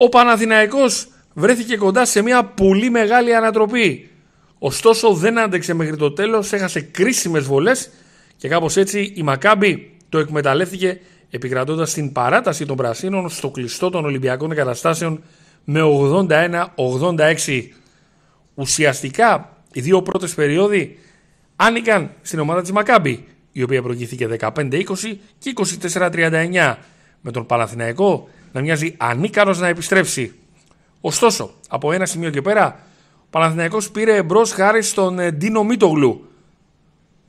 Ο Παναθηναϊκός βρέθηκε κοντά σε μια πολύ μεγάλη ανατροπή. Ωστόσο δεν άντεξε μέχρι το τέλος, έχασε κρίσιμες βολές και κάπως έτσι η Μακάμπη το εκμεταλλεύτηκε επικρατώντας την παράταση των Πρασίνων στο κλειστό των Ολυμπιακών Εγκαταστάσεων με 81-86. Ουσιαστικά οι δύο πρώτες περίοδοι άνοιγαν στην ομάδα της Μακάμπη η οποία προηγήθηκε 15-20 και 24-39 με τον Παναθηναϊκό να μοιάζει ανίκανο να επιστρέψει. Ωστόσο, από ένα σημείο και πέρα, ο Παναθηναϊκός πήρε μπρος χάρη στον ε, Ντίνο Μίτογλου,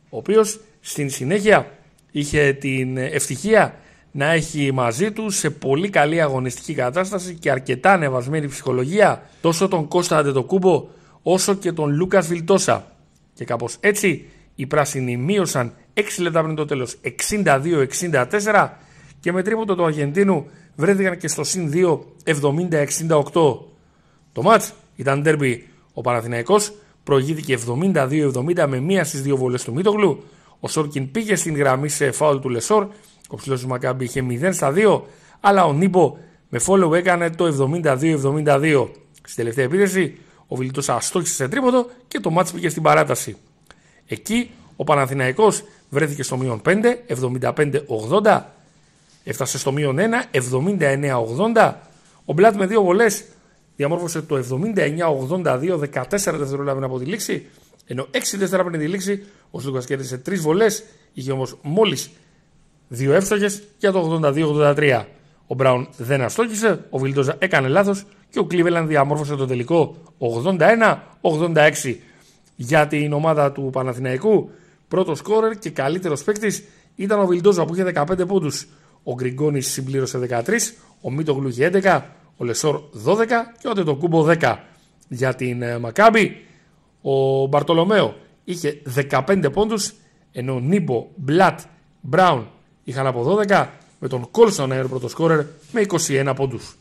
ο οποίος στην συνέχεια είχε την ε, ευτυχία να έχει μαζί του σε πολύ καλή αγωνιστική κατάσταση και αρκετά ανεβασμένη ψυχολογία τόσο τον Κώστα Αντετοκούμπο όσο και τον Λούκας Βιλτόσα. Και κάπως έτσι οι πράσινοι μείωσαν 6 λεπτά πριν το τέλος 62-64 και με τρίποντο του Αργεντίνου βρέθηκαν και στο συν 2 70-68. Το μάτς ήταν ντέρμπι. Ο Παναθηναϊκός προηγήθηκε 72-70 με μία στις δύο βολές του Μίτογλου. Ο Σόρκιν πήγε στην γραμμή σε φάουλ του Λεσόρ. Ο ψηλός του Μακάμπη είχε 0 στα 2, αλλά ο Νίμπο με follow έκανε το 72-72. Στη τελευταία επίθεση ο Βιλιτός αστόχησε σε τρίποντο και το μάτς πήγε στην παράταση. Εκεί ο Παναθηναϊκός βρέθηκε στο μείον 5, 75-80 Έφτασε στο μείον 1, 79-80. Ο Μπλάτ με δύο βολές διαμόρφωσε το 79-82, 14 δευτερόλεπτα από τη λήξη. Ενώ 6 δεύτερα πριν τη λήξη, ο Σλούκα κέρδισε 3 βολές. Είχε όμως μόλις δύο εύστοχες για το 82-83. Ο Μπράουν δεν αστόχησε, ο Βιλντόζα έκανε λάθος και ο Κλίβελαν διαμόρφωσε το τελικό 81-86 για την ομάδα του Παναθηναϊκού. Πρώτος σκόρερ και καλύτερος παίκτης ήταν ο Βιλντόζα που είχε 15 πόντους. Ο Γκριγκόνης συμπλήρωσε 13, ο Μίτο είχε 11, ο Λεσόρ 12 και ο Τετοκούμπο 10. Για την ε, Μακάμπη, ο Μπαρτολομέο είχε 15 πόντους, ενώ ο Νίμπο, Μπλατ, Μπράουν είχαν από 12, με τον Κόλσον Αέρ πρωτοσκόρερ με 21 πόντους.